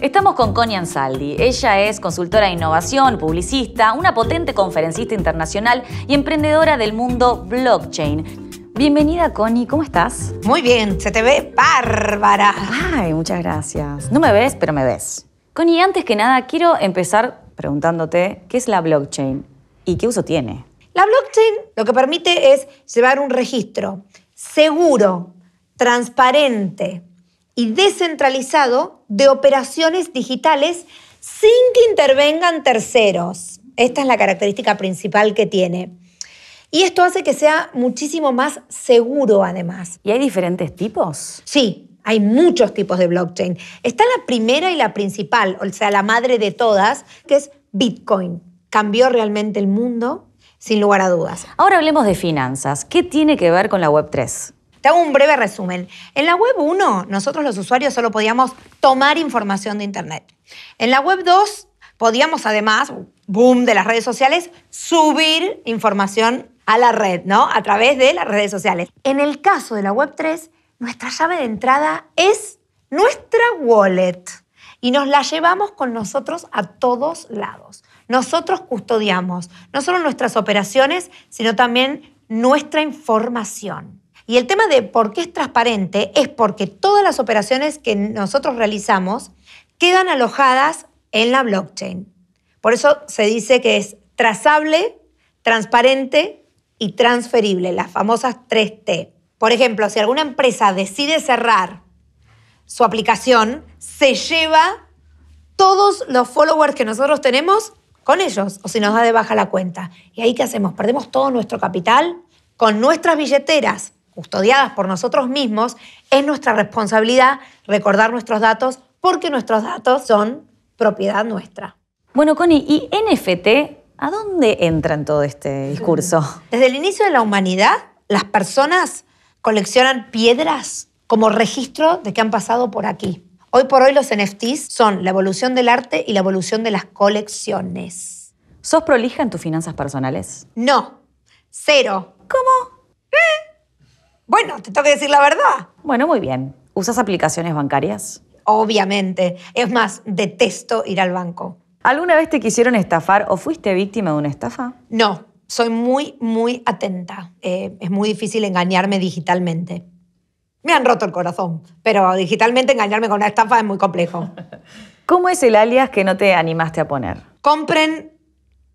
Estamos con Connie Ansaldi. Ella es consultora de innovación, publicista, una potente conferencista internacional y emprendedora del mundo blockchain. Bienvenida, Connie, ¿cómo estás? Muy bien, se te ve bárbara. Ay, muchas gracias. No me ves, pero me ves. Connie, antes que nada, quiero empezar preguntándote qué es la blockchain y qué uso tiene. La blockchain lo que permite es llevar un registro seguro, transparente, y descentralizado de operaciones digitales sin que intervengan terceros. Esta es la característica principal que tiene. Y esto hace que sea muchísimo más seguro además. ¿Y hay diferentes tipos? Sí, hay muchos tipos de blockchain. Está la primera y la principal, o sea, la madre de todas, que es Bitcoin. Cambió realmente el mundo, sin lugar a dudas. Ahora hablemos de finanzas. ¿Qué tiene que ver con la Web3? Te hago un breve resumen. En la web 1, nosotros los usuarios solo podíamos tomar información de Internet. En la web 2, podíamos además, boom de las redes sociales, subir información a la red, ¿no? A través de las redes sociales. En el caso de la web 3, nuestra llave de entrada es nuestra wallet y nos la llevamos con nosotros a todos lados. Nosotros custodiamos no solo nuestras operaciones, sino también nuestra información. Y el tema de por qué es transparente es porque todas las operaciones que nosotros realizamos quedan alojadas en la blockchain. Por eso se dice que es trazable, transparente y transferible, las famosas 3T. Por ejemplo, si alguna empresa decide cerrar su aplicación, se lleva todos los followers que nosotros tenemos con ellos o si nos da de baja la cuenta. ¿Y ahí qué hacemos? Perdemos todo nuestro capital con nuestras billeteras custodiadas por nosotros mismos, es nuestra responsabilidad recordar nuestros datos porque nuestros datos son propiedad nuestra. Bueno, Connie, ¿y NFT a dónde entra en todo este discurso? Desde el inicio de la humanidad, las personas coleccionan piedras como registro de que han pasado por aquí. Hoy por hoy los NFTs son la evolución del arte y la evolución de las colecciones. ¿Sos prolija en tus finanzas personales? No, cero. ¿Cómo? Bueno, te tengo que decir la verdad. Bueno, muy bien. ¿Usas aplicaciones bancarias? Obviamente. Es más, detesto ir al banco. ¿Alguna vez te quisieron estafar o fuiste víctima de una estafa? No, soy muy, muy atenta. Eh, es muy difícil engañarme digitalmente. Me han roto el corazón, pero digitalmente engañarme con una estafa es muy complejo. ¿Cómo es el alias que no te animaste a poner? Compren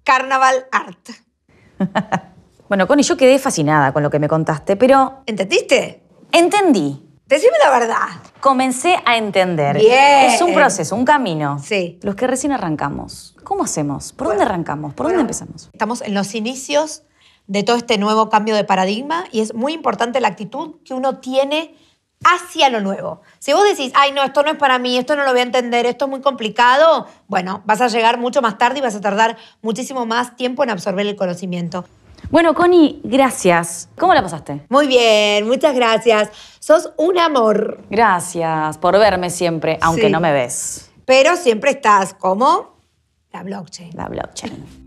Carnaval Art. Bueno, Connie, yo quedé fascinada con lo que me contaste, pero... ¿Entendiste? Entendí. Decime la verdad. Comencé a entender. Bien. Es un proceso, un camino. Sí. Los que recién arrancamos. ¿Cómo hacemos? ¿Por dónde arrancamos? ¿Por dónde empezamos? Estamos en los inicios de todo este nuevo cambio de paradigma y es muy importante la actitud que uno tiene hacia lo nuevo. Si vos decís, ay, no, esto no es para mí, esto no lo voy a entender, esto es muy complicado, bueno, vas a llegar mucho más tarde y vas a tardar muchísimo más tiempo en absorber el conocimiento. Bueno, Connie, gracias. ¿Cómo la pasaste? Muy bien, muchas gracias. Sos un amor. Gracias por verme siempre, aunque no me ves. Pero siempre estás como la blockchain. La blockchain.